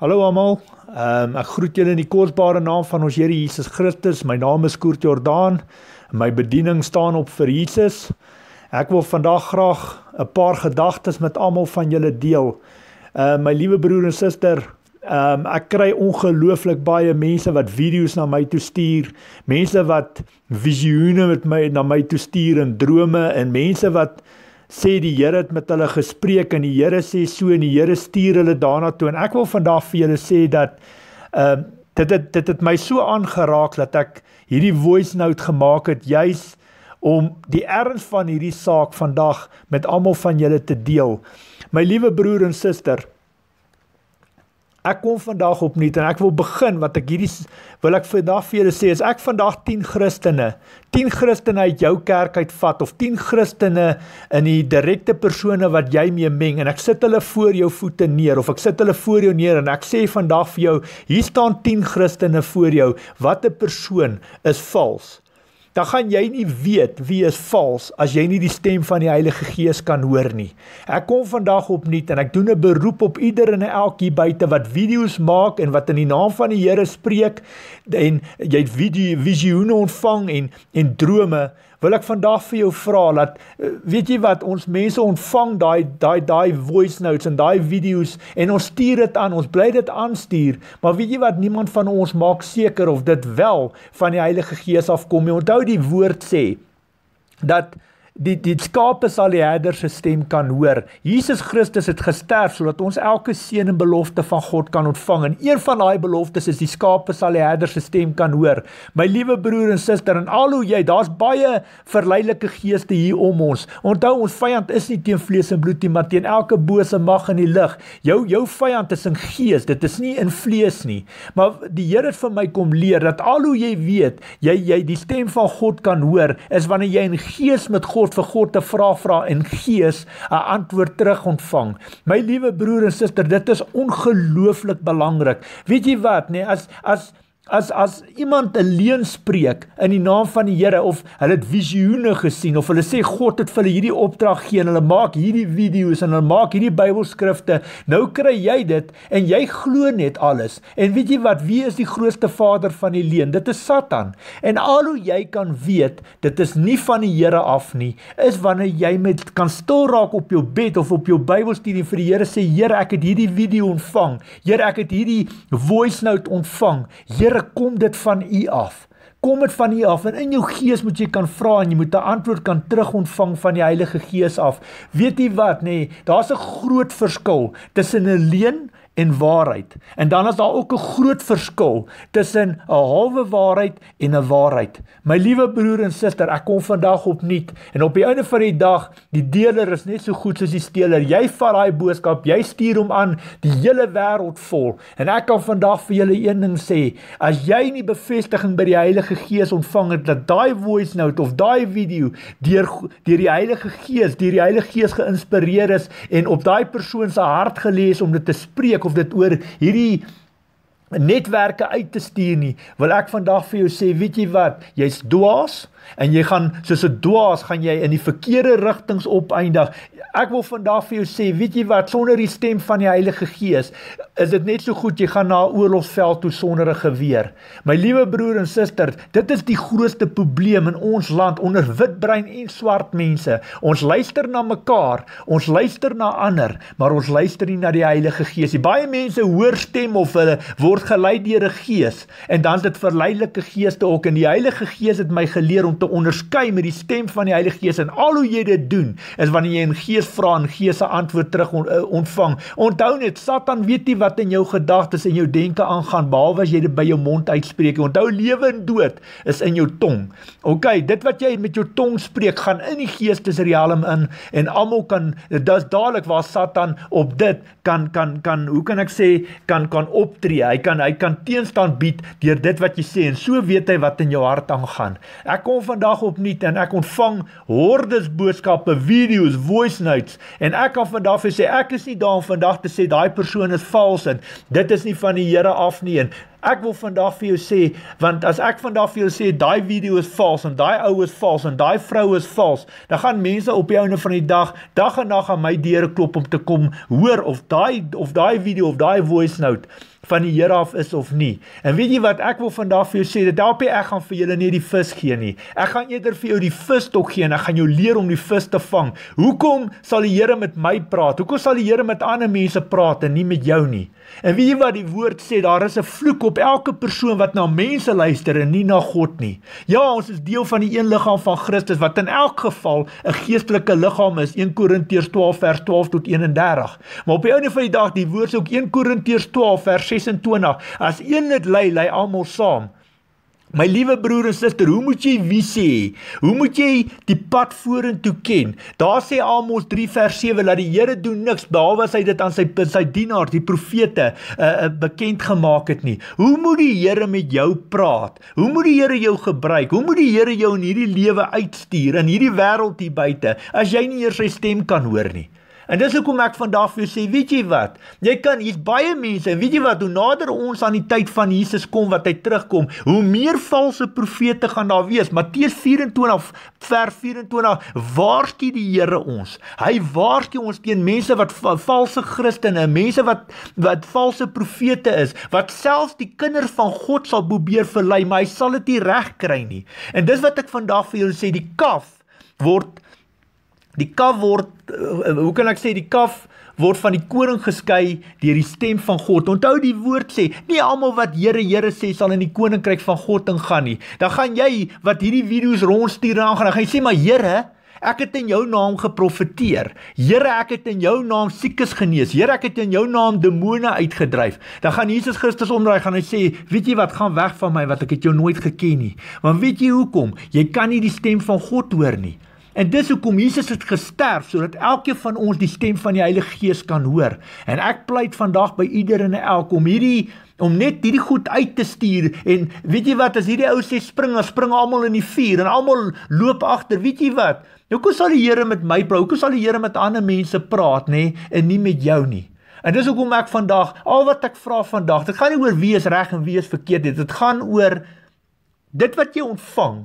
Hallo almal. Ehm um, ek groet julle in die kosbare naam van ons Here Jesus Christus. My naam is Koert Jordaan. My bediening staan op vir Jesus. Ek wil vandag graag 'n paar gedagtes met almal van julle deel. Ehm uh, my liewe broer en suster, ehm um, ek kry ongelooflik baie mense wat video's na my toe stuur. Mense wat visioene met my na my toe stuur en drome en mense wat sê die Here het met hulle gespreek en die Here sê so en die Here stuur hulle daarna toe en ek wil vandag vir julle sê dat ehm uh, dit het dit het my so aangeraak dat ek hierdie voice note gemaak het juis om die erns van hierdie saak vandag met almal van julle te deel. My liewe broer en suster, Ek kom vandag opnuut en ek wil begin wat ek hierdie wil ek vandag vir julle sê is ek vandag 10 Christene, 10 Christene uit jou kerk uitvat of 10 Christene in die direkte persone wat jy mee meng en ek sit hulle voor jou voete neer of ek sit hulle voor jou neer en ek sê vandag vir jou hier staan 10 Christene voor jou wat 'n persoon is vals dan gaan jy nie weet wie is vals as jy nie die stem van die Heilige Gees kan hoor nie. Ek kom vandag opnuut en ek doen 'n beroep op ieder en elkeen buite wat video's maak en wat in die naam van die Here spreek en jy het visioene ontvang en en drome wil ek vandag vir jou vra dat eh, weet jy wat ons mense ontvang daai daai daai voice notes en daai video's en ons stuur dit aan ons bly dit aanstuur maar weet jy wat niemand van ons maak seker of dit wel van die Heilige Gees afkom nie onthou die woord sê dat die die skape sal die herder se stem kan hoor. Jesus Christus het gesterf sodat ons elke seën en belofte van God kan ontvang. En een van daai beloftes is die skape sal die herder se stem kan hoor. My liewe broer en suster en al hoe jy, daar's baie verleidelike geeste hier om ons. Onthou ons vyand is nie teen vlees en bloed nie, maar teen elke bose mag in die lig. Jou jou vyand is in gees, dit is nie in vlees nie. Maar die Here het vir my kom leer dat al hoe jy weet, jy jy die stem van God kan hoor, is wanneer jy in gees met God dikwels vir God te vra vra en gees 'n antwoord terug ontvang. My liewe broer en suster, dit is ongelooflik belangrik. Weet jy wat, nê, nee, as as As as iemand 'n leuen spreek in die naam van die Here of hulle het visioene gesien of hulle sê God het vir hulle hierdie opdrag gegee en hulle maak hierdie video's en hulle maak hierdie Bybelskrifte, nou kry jy dit en jy glo net alles. En weet jy wat? Wie is die grootste vader van die leuen? Dit is Satan. En al hoe jy kan weet dit is nie van die Here af nie, is wanneer jy met kan stil raak op jou bed of op jou Bybelstudie vir die Here sê, Here, ek het hierdie video ontvang. Here, ek het hierdie voice note ontvang. Heere, Here, kom dit van U af. Kom dit van U af en in jou gees moet jy kan vra en jy moet 'n antwoord kan terugontvang van die Heilige Gees af. Weet jy wat, nê? Nee, Daar's 'n groot verskil tussen 'n leuen en waarheid. En dan is daar ook 'n groot verskil tussen 'n halwe waarheid en 'n waarheid. My liewe broer en suster, ek kom vandag opnuut en op die einde van die dag, die deeler is net so goed soos die steeler. Jy vat daai boodskap, jy stuur hom aan die hele wêreld vol. En ek kan vandag vir julle een ding sê, as jy nie bevestiging by die Heilige Gees ontvang het dat daai voice note of daai video deur deur die Heilige Gees, deur die Heilige Gees geïnspireer is en op daai persoon se hart gelees om dit te spreek of dit oor hierdie netwerke uit te stuur nie. Wil ek vandag vir jou sê, weet jy wat? Jy's dwaas En jy gaan soos 'n dwaas gaan jy in die verkeerde rigtings opeindig. Ek wil vandag vir jou sê, weet jy wat, sonder die stem van die Heilige Gees is dit net so goed jy gaan na 'n oorlogsveld toe sonder 'n geweer. My liewe broer en suster, dit is die grootste probleem in ons land onder witbrein en swart mense. Ons luister na mekaar, ons luister na ander, maar ons luister nie na die Heilige Gees nie. Baie mense hoor stem of hulle word gelei deur 'n gees en dan dit verleidelike geeste ook en die Heilige Gees het my geleer om te onderskei met die stem van die Heilige Gees en al hoe jy dit doen is wanneer jy in Gees vra en Gees se antwoord terug eh, ontvang. Onthou net Satan weet nie wat in jou gedagtes en jou denke aangaan behalwe as jy dit by jou mond uitspreek. Onthou lewe en dood is in jou tong. OK, dit wat jy met jou tong spreek gaan in die geestesriem in en almal kan dit is dadelik waar Satan op dit kan kan kan hoe kan ek sê kan kan optree. Hy kan hy kan teenstand bied deur dit wat jy sê en so weet hy wat in jou hart aangaan. Ek kom vandag opnuut en ek ontvang hordes boodskappe, video's, voice notes en ek kan vandag vir sê ek is nie daar om vandag te sê daai persoon is vals en dit is nie van die Here af nie en Ek wil vandag vir jou sê want as ek vandag vir jou sê daai video is vals en daai ou is vals en daai vrou is vals, dan gaan mense op die einde van die dag dag en nag aan my deure klop om te kom hoor of daai of daai video of daai voice note van die Here af is of nie. En weet jy wat ek wil vandag vir jou sê, dat daarop ek gaan vir julle nie die vis gee nie. Ek gaan eerder vir jou die vis tog gee en ek gaan jou leer om die vis te vang. Hoekom sal die Here met my praat? Hoekom sal die Here met ander mense praat en nie met jou nie? En weet jy wat die woord sê, daar is 'n vloek op elke persoon wat na mense luister en nie na God nie. Ja, ons is deel van die een liggaam van Christus wat in elk geval 'n geestelike liggaam is. 1 Korintiërs 12 vers 12 tot 31. Maar op die ouene van die dag, die woord sê ook 1 Korintiërs 12 vers 26, as een lid ly, ly almal saam. My liewe broer en suster, hoe moet jy visie hê? Hoe moet jy die pad vorentoe ken? Daar sê Amos 3 vers 7 dat die Here doen niks behalwe as hy dit aan sy sy dienaar, die profete, uh, uh, bekend gemaak het nie. Hoe moet die Here met jou praat? Hoe moet die Here jou gebruik? Hoe moet die Here jou in hierdie lewe uitstuur in hierdie wêreld hier buite as jy nie eers sy stem kan hoor nie? En dis hoekom ek vandag vir jou sê, weet jy wat? Jy kan hier's baie mense en weet jy wat, hoe nader ons aan die tyd van Jesus kom wat hy terugkom, hoe meer valse profete gaan daar wees. Matteus 24 vers 24 waarsku die Here ons. Hy waarsku ons teen mense wat valse Christene, mense wat wat valse profete is, wat selfs die kinders van God sal probeer verlei, maar hy sal dit nie reg kry nie. En dis wat ek vandag vir julle sê, die kaf word Die kaf word eh, eh, hoe kan ek sê die kaf word van die koring geskei deur die stem van God. Onthou die woord sê, nie almal wat Here Here sê sal in die koninkryk van God ingaan nie. Dan gaan jy wat hierdie video's rondstuur en dan gaan jy sê maar Here Ek het in jou naam geprofeteer. Here, ek het in jou naam siekes genees. Here, ek het in jou naam demone uitgedryf. Dan gaan Jesus Christus omdraai en gaan hy sê, "Weet jy wat? Gaan weg van my, want ek het jou nooit geken nie." Want weet jy hoekom? Jy kan nie die stem van God hoor nie. En dis hoekom Jesus het gesterf sodat elkeen van ons die stem van die Heilige Gees kan hoor. En ek pleit vandag by ieder en elk om hierdie om net hierdie goed uit te stuur en weet jy wat as hierdie ou sê spring, dan spring almal in die vuur en almal loop agter. Weet jy wat? Hoekom sal die Here met my praat? Hoekom sal die Here met ander mense praat, nê, en nie met jou nie? En dis hoekom ek vandag al wat ek vra vandag, dit gaan nie oor wie is reg en wie is verkeerd nie. Dit gaan oor dit wat jy ontvang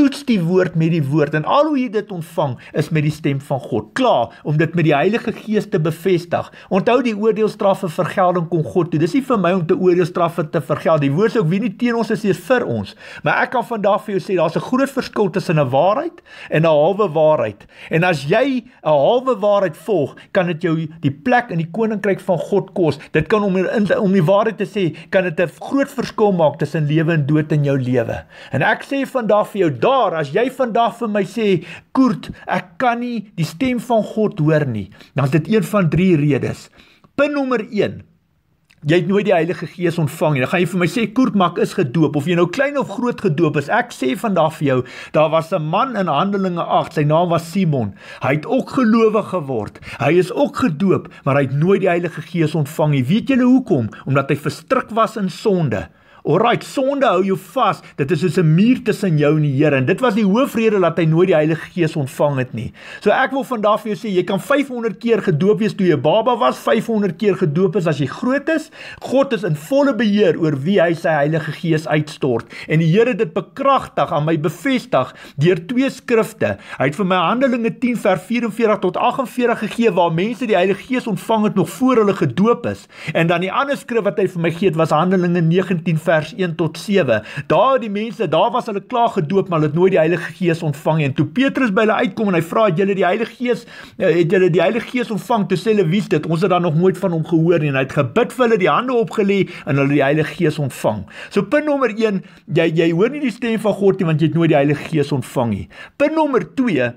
toets die woord met die woord en al hoe jy dit ontvang is met die stem van God. Klaar om dit met die Heilige Gees te bevestig. Onthou die oordeelstraf vir vergelding kom God toe. Dis nie vir my om te oordeelstraf te vergeld. Die woord sê ook wie nie teen ons is hier vir ons. Maar ek kan vandag vir jou sê daar's 'n groot verskil tussen 'n waarheid en 'n halwe waarheid. En as jy 'n halwe waarheid volg, kan dit jou die plek in die koninkryk van God kos. Dit kan om om die waarheid te sê, kan dit 'n groot verskil maak tussen lewe en dood in jou lewe. En ek sê vandag vir jou daar as jy vandag vir my sê Koert, ek kan nie die stem van God hoor nie, dan is dit een van drie redes. Punt nommer 1 Jy het nooit die Heilige Gees ontvang nie. Dan gaan jy vir my sê Koert maak is gedoop of jy nou klein of groot gedoop is. Ek sê vandag vir jou, daar was 'n man in Handelinge 8, sy naam was Simon. Hy het ook gelowe geword. Hy is ook gedoop, maar hy het nooit die Heilige Gees ontvang nie. Weet julle hoekom? Omdat hy verstrik was in sonde. Alrite, sonde hou jou vas. Dit is soos 'n muur tussen jou en die Here en dit was die hoofrede dat hy nooit die Heilige Gees ontvang het nie. So ek wil vandag vir jou sê, jy kan 500 keer gedoop wees toe jy baba was, 500 keer gedoop is as jy groot is. God is in volle beheer oor wie hy sy Heilige Gees uitstort en die Here dit bekragtig aan my bevestig deur twee skrifte. Hy het vir my Handelinge 10 vers 44 tot 48 gegee waar mense die Heilige Gees ontvang het nog voor hulle gedoop is. En dan die ander skrif wat hy vir my gee het was Handelinge 19 vers vers 1 tot 7. Daar die mense, daar was hulle klaar gedoop, maar hulle het nooit die Heilige Gees ontvang en toe Petrus by hulle uitkom en hy vra het julle die Heilige Gees eh, het julle die Heilige Gees ontvang? Toe sê hulle wie dit? Ons het dan nog nooit van hom gehoor nie en hy het gebid vir hulle die hande opgelê en hulle die Heilige Gees ontvang. So punt nommer 1, jy jy hoor nie die stem van God nie want jy het nooit die Heilige Gees ontvang nie. Punt nommer 2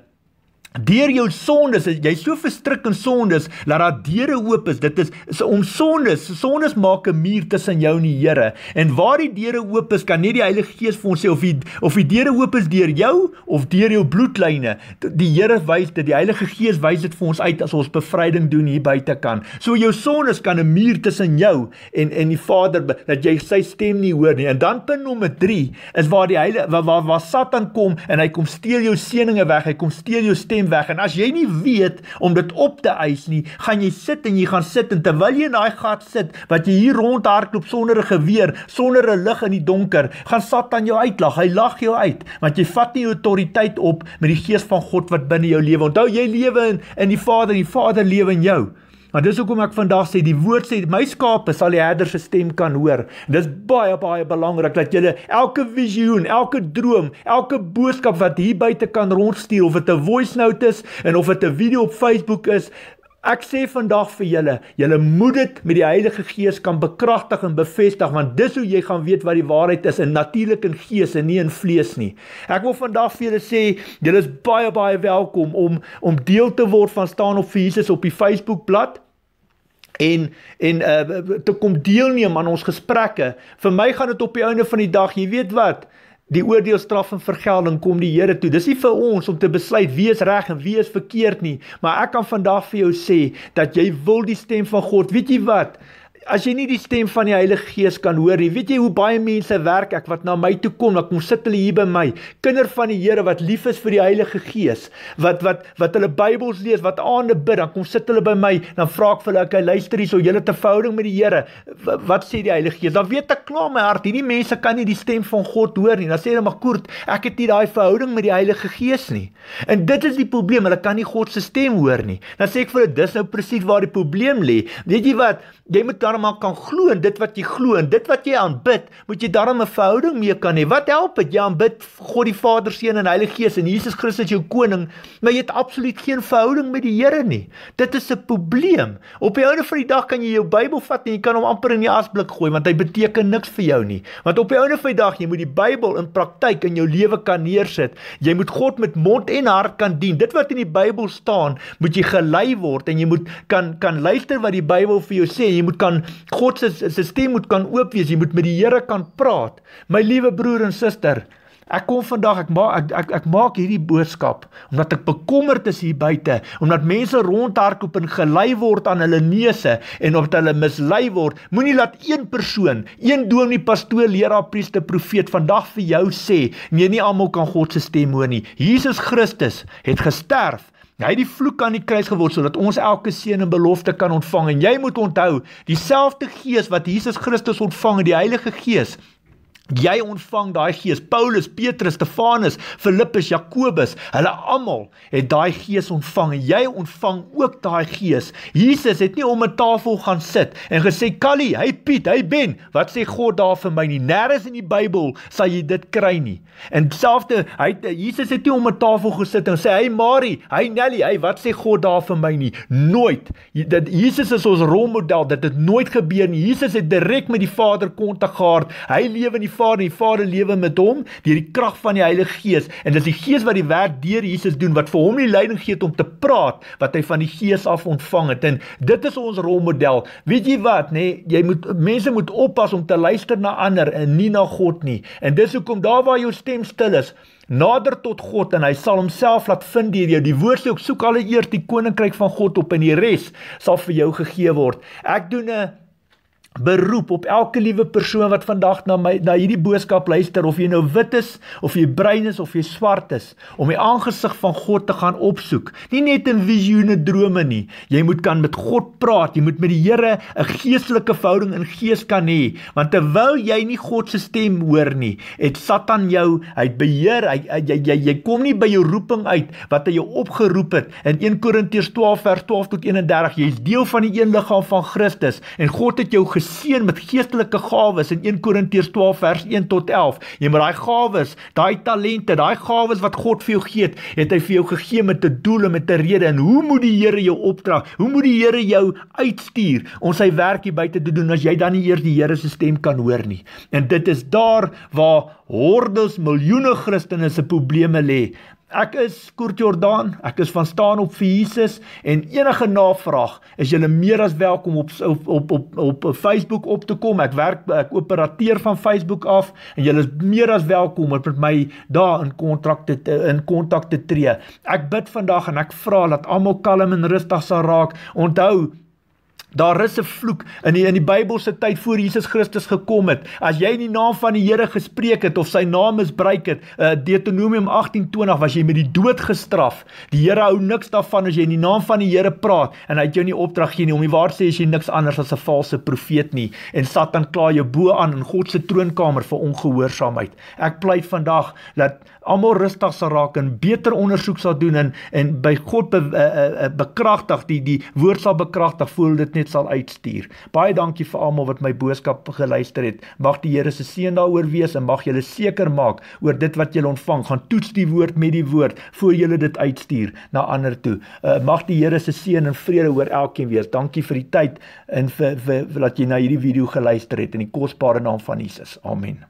Deur jou sondes, jy's so verstrik in sondes, laat daar deure oop is. Dit is, is om sondes, sondes maak 'n muur tussen jou en die Here. En waar die deure oop is, kan nie die Heilige Gees vir ons sê of die of die deure oop is deur jou of deur jou bloedlyne. Die Here wys dit, die Heilige Gees wys dit vir ons uit as ons bevryding doen hier buite kan. So jou sondes kan 'n muur tussen jou en en die Vader dat jy sy stem nie hoor nie. En dan punt nommer 3 is waar die Heilige waar, waar waar Satan kom en hy kom steel jou seëninge weg. Hy kom steel jou stem probleem weg. En as jy nie weet om dit op te eis nie, gaan jy sit en jy gaan sit en terwyl jy in daai gat sit wat jy hier rond hardloop sonder 'n geweer, sonder 'n lig in die donker, gaan Satan jou uitlag. Hy lag jou uit want jy vat nie autoriteit op met die gees van God wat binne jou lewe. Onthou jy lewe in in die Vader, die Vader lewe in jou. Maar dis hoekom ek vandag sê die woord sê my skape sal die herder se stem kan hoor. En dis baie baie belangrik dat jy elke visioen, elke droom, elke boodskap wat hier buite kan rondstuur of dit 'n voice note is en of dit 'n video op Facebook is, Ek sê vandag vir julle, julle moet dit met die Heilige Gees kan bekragtig en bevestig want dis hoe jy gaan weet wat die waarheid is in natuurlik en gees en nie in vlees nie. Ek wil vandag vir julle sê, julle is baie baie welkom om om deel te word van staan op vir Jesus op die Facebook bladsy en en uh, te kom deelneem aan ons gesprekke. Vir my gaan dit op die einde van die dag, jy weet wat, die oordeelstraf en vergelding kom die Here toe. Dis nie vir ons om te besluit wie is reg en wie is verkeerd nie, maar ek kan vandag vir jou sê dat jy wil die stem van God. Weet jy wat? as jy nie die stem van die Heilige Gees kan hoor nie, weet jy hoe baie mense werk ek wat na my toe kom, dan kom sit hulle hier by my, kinders van die Here wat lief is vir die Heilige Gees, wat wat wat hulle Bybels lees, wat aande bid, dan kom sit hulle by my, dan vra ek vir hulle, okay, luister hier, sou julle te verhouding met die Here, wat, wat sê die Heilige Gees? Dan weet ek klaar my hart, hierdie mense kan nie die stem van God hoor nie. Dan sê hulle maar kort, ek het nie daai verhouding met die Heilige Gees nie. En dit is die probleem, hulle kan nie God se stem hoor nie. Dan sê ek vir hulle, dis nou presies waar die probleem lê. Weet jy wat? Jy moet dan daarom al kan glo in dit wat jy glo en dit wat jy aanbid, moet jy daarom 'n verhouding mee kan hê. Wat help dit jy aanbid God die Vader, Seun en Heilige Gees en Jesus Christus jou koning, maar jy het absoluut geen verhouding met die Here nie. Dit is 'n probleem. Op die ouene van die dag kan jy jou Bybel vat en jy kan hom amper in die asblik gooi want hy beteken niks vir jou nie. Want op die ouene van die dag jy moet die Bybel in praktyk in jou lewe kan neersit. Jy moet God met mond en hart kan dien. Dit wat in die Bybel staan, moet jy gelei word en jy moet kan kan luister wat die Bybel vir jou sê. Jy moet kan God se stelsel moet kan oop wees, jy moet met die Here kan praat. My liewe broer en suster, Ek kom vandag ek maak ek, ek ek maak hierdie boodskap omdat ek bekommerd is hier buite omdat mense rondhardloop en gelei word aan hulle neuse en omdat hulle mislei word. Moenie laat een persoon, een dominee, pastoor, leraar, priester, profeet vandag vir jou sê nee, nie almal kan God se stem hoor nie. Jesus Christus het gesterf Hy het die vloek aan die kruis geword sodat ons elke seën en belofte kan ontvang en jy moet onthou dieselfde gees wat Jesus Christus ontvang het die Heilige Gees Jy ontvang daai Gees, Paulus, Petrus, Stefanus, Filippus, Jakobus, hulle almal het daai Gees ontvang en jy ontvang ook daai Gees. Jesus het nie om 'n tafel gaan sit en gesê, "Callie, hy Piet, hy Ben, wat sê God daar vir my nie. Nêrens in die Bybel sal jy dit kry nie." En selfde, hy het, Jesus het nie om 'n tafel gesit en sê, "Hey Mary, hey Nelly, hey, wat sê God daar vir my nie." Nooit. Dit Jesus is ons rolmodel dat dit nooit gebeur nie. Jesus het direk met die Vader kontak gehad. Hy lewe in die vaar in die Vader lewe met hom deur die krag van die Heilige Gees en dis die Gees wat die werk deur Jesus doen wat vir hom die leiding gee om te praat wat hy van die Gees af ontvang het en dit is ons rolmodel weet jy wat nê nee, jy moet mense moet oppas om te luister na ander en nie na God nie en dis hoekom daar waar jou stem stil is Nader tot God en hy sal homself laat vind deur jou. Die woord sê ook soek alle eers die koninkryk van God op en die res sal vir jou gegee word. Ek doen 'n beroep op elke liewe persoon wat vandag na my na hierdie boodskap luister of jy nou wit is of jy bruin is of jy swart is om die aangesig van God te gaan opsoek nie net in visioene drome nie jy moet kan met God praat jy moet met die Here 'n geestelike verhouding in gees kan hê want terwyl jy nie God se stem hoor nie het Satan jou hy het beheer hy, hy, hy, jy jy kom nie by jou roeping uit wat hy jou opgeroep het in 1 Korintiërs 12 vers 12 tot 31 jy is deel van die een liggaam van Christus en God het jou gesê, beseën met geestelike gawes in 1 Korintiërs 12 vers 1 tot 11. Jy moet daai gawes, daai talente, daai gawes wat God vir jou gee, het hy vir jou gegee met 'n doel en met 'n rede. En hoe moet die Here jou opdrag? Hoe moet die Here jou uitstuur om sy werk hier buite te doen as jy dan nie eers die Here se stem kan hoor nie? En dit is daar waar hordes miljoene Christene se probleme lê, Ek is Kurt Jordaan. Ek is van staan op vir Jesus en enige navraag is julle meer as welkom op op op op, op Facebook op te kom. Ek werk ek opereer van Facebook af en julle is meer as welkom om met my daar in kontak te in kontak te tree. Ek bid vandag en ek vra dat almal kalm en rustig sal raak. Onthou, Daar is 'n vloek in die in die Bybelse tyd voor Jesus Christus gekom het. As jy in die naam van die Here gespreek het of sy naam misbruik het, uh, Deuteronomium 18:20 was jy met die dood gestraf. Die Here hou niks daarvan as jy in die naam van die Here praat en hy het jou nie opdrag gee nie om die waar sê as jy niks anders as 'n valse profeet nie en Satan kla jou bo aan in God se troonkamer vir ongehoorsaamheid. Ek pleit vandag dat almal rustig sal raak en beter ondersoek sal doen en en by God be, uh, uh, bekragtig die die woord sal bekragtig voel dit nie dit sal uitstuur. Baie dankie vir almal wat my boodskap geluister het. Mag die Here se seën daaroor wees en mag julle seker maak oor dit wat julle ontvang. Gaan toets die woord met die woord voor julle dit uitstuur na ander toe. Uh, mag die Here se seën en vrede oor elkeen wees. Dankie vir die tyd en vir, vir, vir dat jy na hierdie video geluister het in die kosbare naam van Jesus. Amen.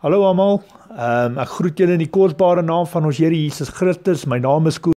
Hallo almal. Um, ek groet julle in die kosbare naam van ons Here Jesus Christus. My naam is Koen.